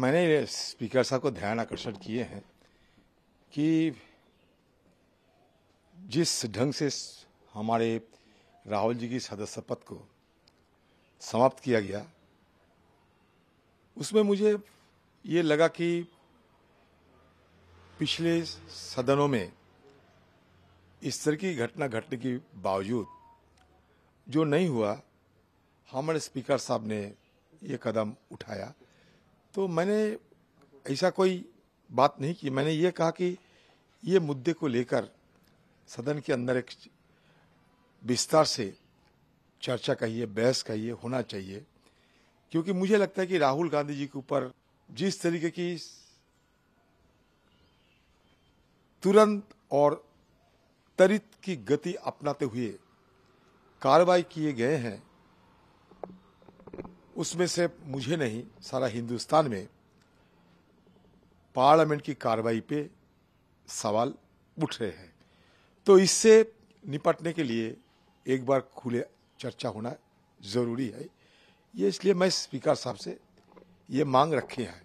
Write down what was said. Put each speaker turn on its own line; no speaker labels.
मैंने स्पीकर साहब को ध्यान आकर्षण किए हैं कि जिस ढंग से हमारे राहुल जी की सदस्य पद को समाप्त किया गया उसमें मुझे ये लगा कि पिछले सदनों में इस तरह की घटना घटने के बावजूद जो नहीं हुआ हमारे स्पीकर साहब ने ये कदम उठाया तो मैंने ऐसा कोई बात नहीं की मैंने ये कहा कि ये मुद्दे को लेकर सदन के अंदर एक विस्तार से चर्चा कहिए बहस कहिए होना चाहिए क्योंकि मुझे लगता है कि राहुल गांधी जी के ऊपर जिस तरीके की तुरंत और तरित की गति अपनाते हुए कार्रवाई किए गए हैं उसमें से मुझे नहीं सारा हिंदुस्तान में पार्लियामेंट की कार्रवाई पे सवाल उठ रहे हैं तो इससे निपटने के लिए एक बार खुले चर्चा होना ज़रूरी है ये इसलिए मैं स्पीकर साहब से ये मांग रखी है